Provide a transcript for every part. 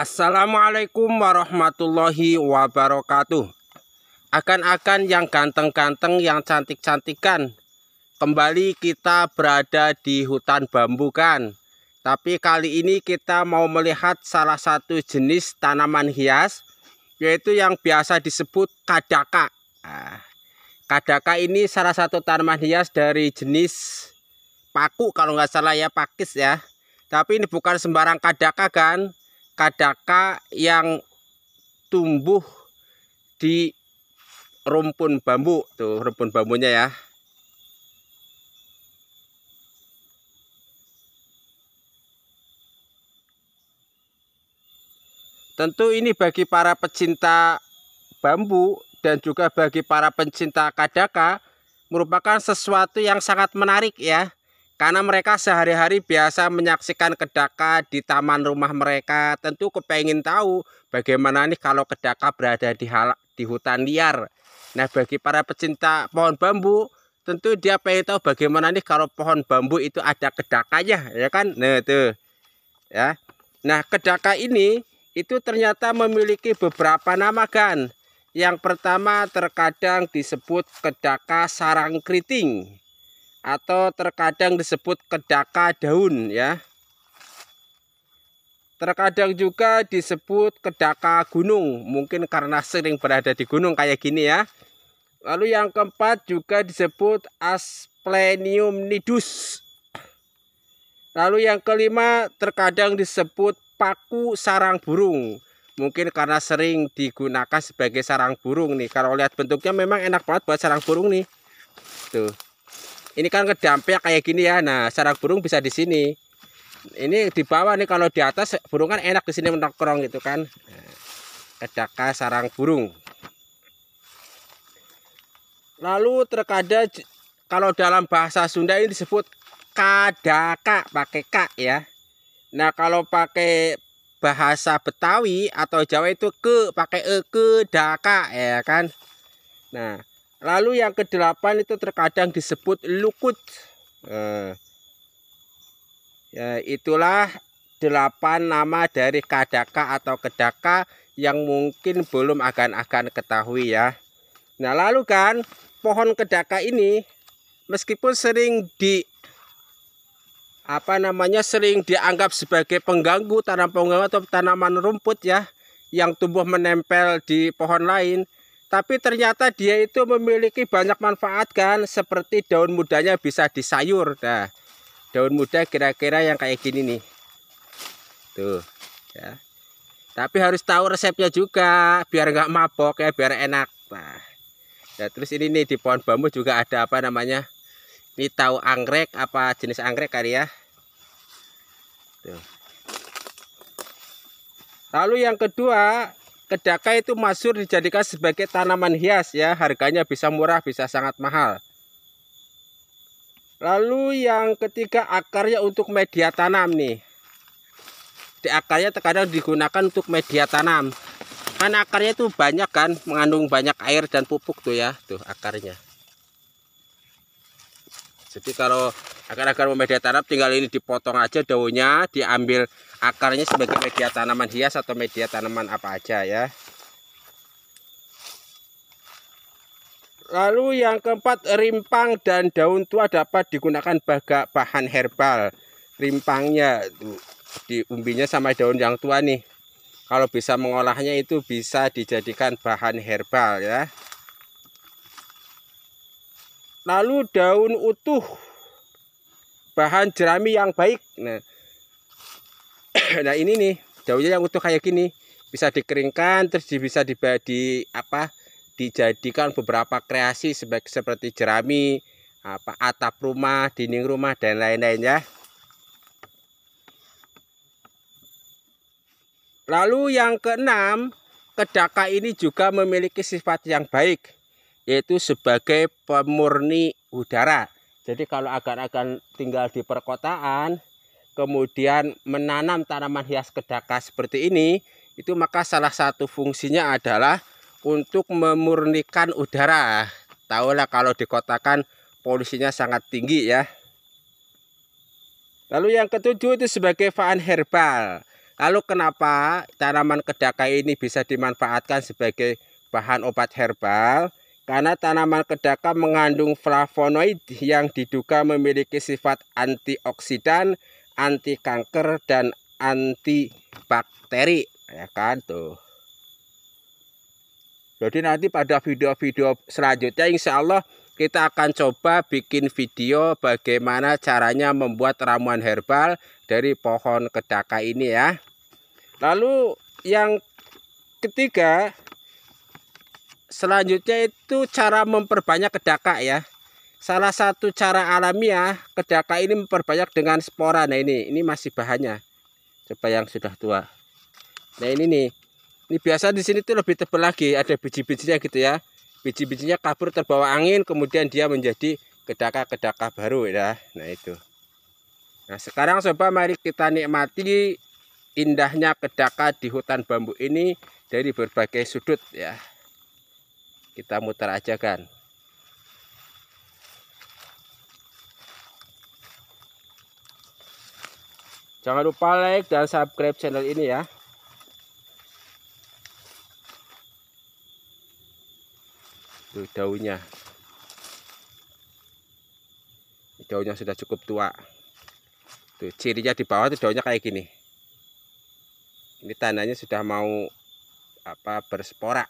Assalamualaikum warahmatullahi wabarakatuh. Akan-akan yang ganteng-ganteng, yang cantik-cantikan. Kembali kita berada di hutan bambu kan. Tapi kali ini kita mau melihat salah satu jenis tanaman hias yaitu yang biasa disebut kadaka. Ah, kadaka ini salah satu tanaman hias dari jenis paku kalau nggak salah ya pakis ya. Tapi ini bukan sembarang kadaka kan kadaka yang tumbuh di rumpun bambu tuh rumpun bambunya ya Tentu ini bagi para pecinta bambu dan juga bagi para pencinta kadaka merupakan sesuatu yang sangat menarik ya. Karena mereka sehari-hari biasa menyaksikan kedaka di taman rumah mereka, tentu kepengen tahu bagaimana nih kalau kedaka berada di hal di hutan liar. Nah, bagi para pecinta pohon bambu, tentu dia pengen tahu bagaimana nih kalau pohon bambu itu ada kedakanya, ya kan? Nah, itu. Ya. Nah, kedaka ini itu ternyata memiliki beberapa nama kan. Yang pertama terkadang disebut kedaka sarang keriting atau terkadang disebut kedaka daun ya. Terkadang juga disebut kedaka gunung, mungkin karena sering berada di gunung kayak gini ya. Lalu yang keempat juga disebut Asplenium nidus. Lalu yang kelima terkadang disebut paku sarang burung. Mungkin karena sering digunakan sebagai sarang burung nih. Kalau lihat bentuknya memang enak banget buat sarang burung nih. Tuh ini kan kedampak kayak gini ya nah sarang burung bisa di sini ini di bawah nih kalau di atas burung kan enak di sini menongkrong gitu kan kedaka sarang burung lalu terkadang kalau dalam bahasa Sunda ini disebut kadaka pakai k ya nah kalau pakai bahasa Betawi atau Jawa itu ke pakai e ke daka ya kan nah Lalu yang kedelapan itu terkadang disebut lukut. Nah, ya itulah delapan nama dari kadaka atau kedaka yang mungkin belum akan-akan ketahui ya. Nah lalu kan pohon kedaka ini meskipun sering di apa namanya sering dianggap sebagai pengganggu tanam pengganggu atau tanaman rumput ya yang tumbuh menempel di pohon lain tapi ternyata dia itu memiliki banyak manfaat kan, seperti daun mudanya bisa disayur. Nah, daun muda kira-kira yang kayak gini nih. Tuh, ya. Tapi harus tahu resepnya juga, biar nggak mabok ya, biar enak. Nah, ya, terus ini nih di pohon bambu juga ada apa namanya? Ini tahu anggrek apa jenis anggrek kali ya? Tuh. Lalu yang kedua, Kedaka itu masur dijadikan sebagai tanaman hias ya, harganya bisa murah bisa sangat mahal. Lalu yang ketiga akarnya untuk media tanam nih. Di akarnya terkadang digunakan untuk media tanam. Kan akarnya itu banyak kan, mengandung banyak air dan pupuk tuh ya, tuh akarnya. Jadi kalau akan akan media tanam tinggal ini dipotong aja daunnya diambil akarnya sebagai media tanaman hias atau media tanaman apa aja ya lalu yang keempat rimpang dan daun tua dapat digunakan baga bahan herbal rimpangnya di umbinya sama daun yang tua nih kalau bisa mengolahnya itu bisa dijadikan bahan herbal ya lalu daun utuh bahan jerami yang baik. Nah, nah ini nih daunnya yang utuh kayak gini bisa dikeringkan terus bisa di, apa dijadikan beberapa kreasi sebagai seperti jerami apa atap rumah dinding rumah dan lain lain ya. lalu yang keenam kedaka ini juga memiliki sifat yang baik yaitu sebagai pemurni udara jadi kalau agar-agar tinggal di perkotaan, kemudian menanam tanaman hias kedaka seperti ini, itu maka salah satu fungsinya adalah untuk memurnikan udara. Tahulah kalau di kota kan polusinya sangat tinggi ya. Lalu yang ketujuh itu sebagai faan herbal. Lalu kenapa tanaman kedaka ini bisa dimanfaatkan sebagai bahan obat herbal? karena tanaman kedaka mengandung flavonoid yang diduga memiliki sifat antioksidan, anti kanker dan antibakteri, ya kan tuh. Jadi nanti pada video-video selanjutnya insya Allah kita akan coba bikin video bagaimana caranya membuat ramuan herbal dari pohon kedaka ini ya. Lalu yang ketiga selanjutnya itu cara memperbanyak kedaka ya salah satu cara alamiah kedaka ini memperbanyak dengan spora nah ini ini masih bahannya coba yang sudah tua nah ini nih ini biasa di sini tuh lebih tebal lagi ada biji-bijinya gitu ya biji-bijinya kabur terbawa angin kemudian dia menjadi kedaka-kedaka baru ya nah itu nah sekarang coba mari kita nikmati indahnya kedaka di hutan bambu ini dari berbagai sudut ya kita muter aja kan jangan lupa like dan subscribe channel ini ya tuh daunnya daunnya sudah cukup tua tuh cirinya di bawah tuh daunnya kayak gini ini tanahnya sudah mau apa berspora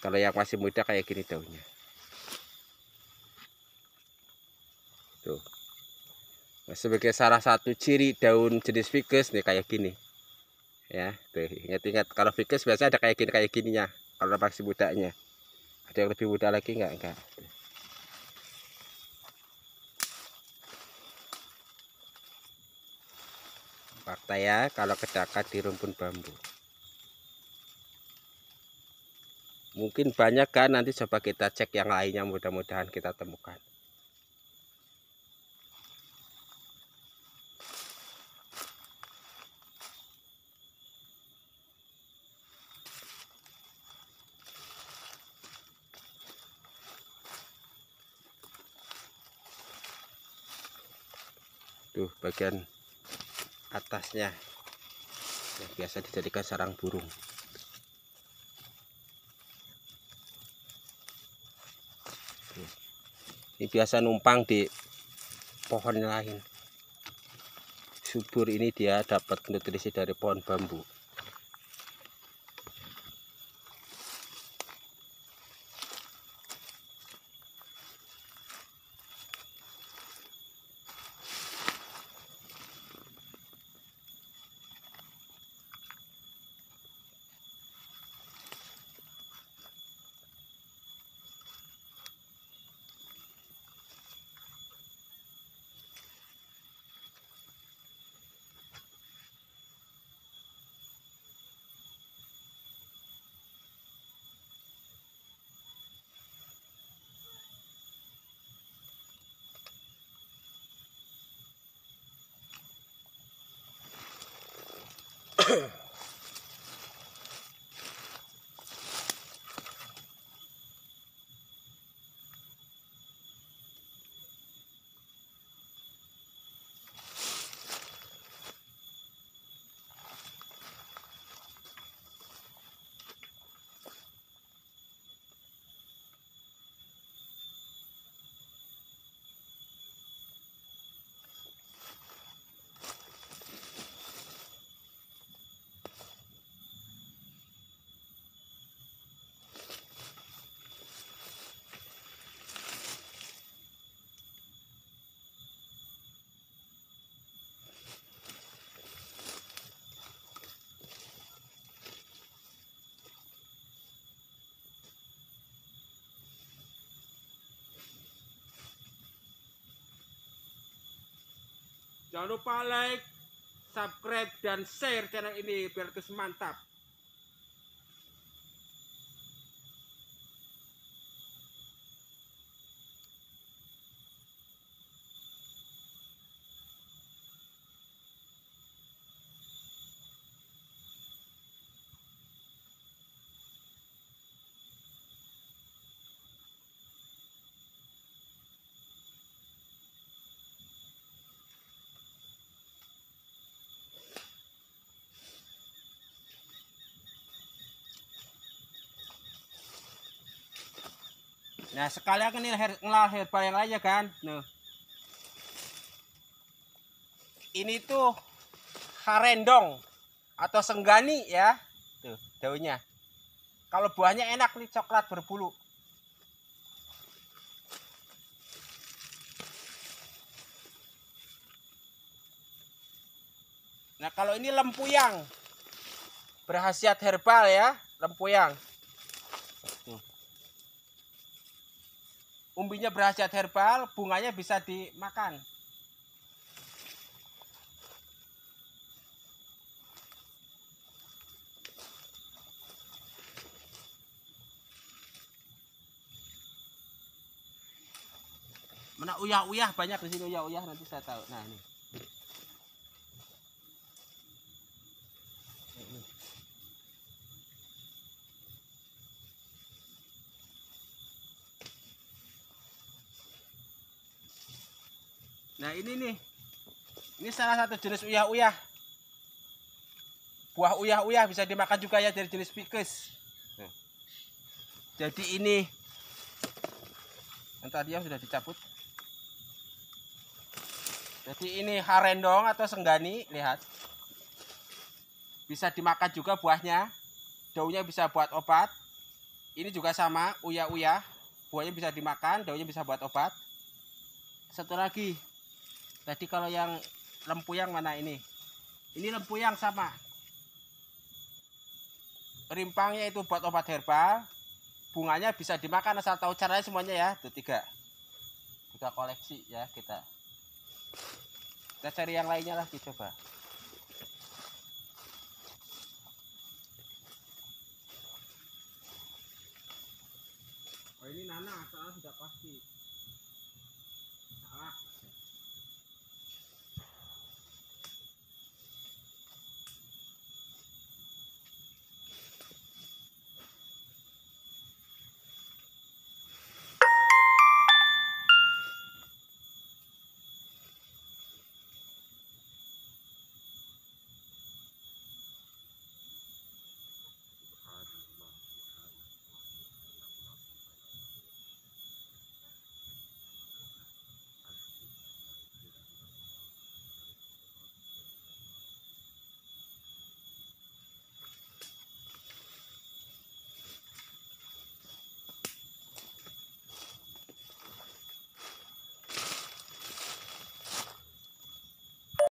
kalau yang masih muda kayak gini daunnya tuh nah, sebagai salah satu ciri daun jenis ficus nih kayak gini ya tuh ingat-ingat kalau ficus biasanya ada kayak gini kayak gini gininya kalau masih mudanya ada yang lebih muda lagi enggak enggak fakta ya kalau kedekat di rumpun bambu mungkin banyak kan nanti coba kita cek yang lainnya mudah-mudahan kita temukan tuh bagian atasnya yang biasa dijadikan sarang burung ini biasa numpang di pohon lain subur ini dia dapat nutrisi dari pohon bambu Jangan lupa like, subscribe, dan share channel ini biar terus mantap. Nah, sekali aku ini her, ngelah herbal yang lainnya kan. Nah. Ini tuh harendong atau senggani ya. Tuh, daunnya. Kalau buahnya enak nih coklat berbulu. Nah, kalau ini lempuyang. Berhasiat herbal ya, lempuyang. umbinya berhasiat herbal, bunganya bisa dimakan. Mana uyah-uyah banyak di sini uyah-uyah nanti saya tahu. Nah, ini. Nah ini nih, ini salah satu jenis uyah-uyah. Buah uyah-uyah bisa dimakan juga ya dari jenis pikus hmm. Jadi ini yang tadi yang sudah dicabut. Jadi ini harendong atau senggani, lihat. Bisa dimakan juga buahnya. Daunnya bisa buat obat. Ini juga sama, uyah-uyah. Buahnya bisa dimakan, daunnya bisa buat obat. Satu lagi, jadi kalau yang lempuyang mana ini? Ini lempuyang sama. Rimpangnya itu buat obat herbal. Bunganya bisa dimakan asal tahu caranya semuanya ya. Itu tiga. Tiga koleksi ya kita. Kita cari yang lainnya lagi coba. Oh ini nanas, sudah pasti.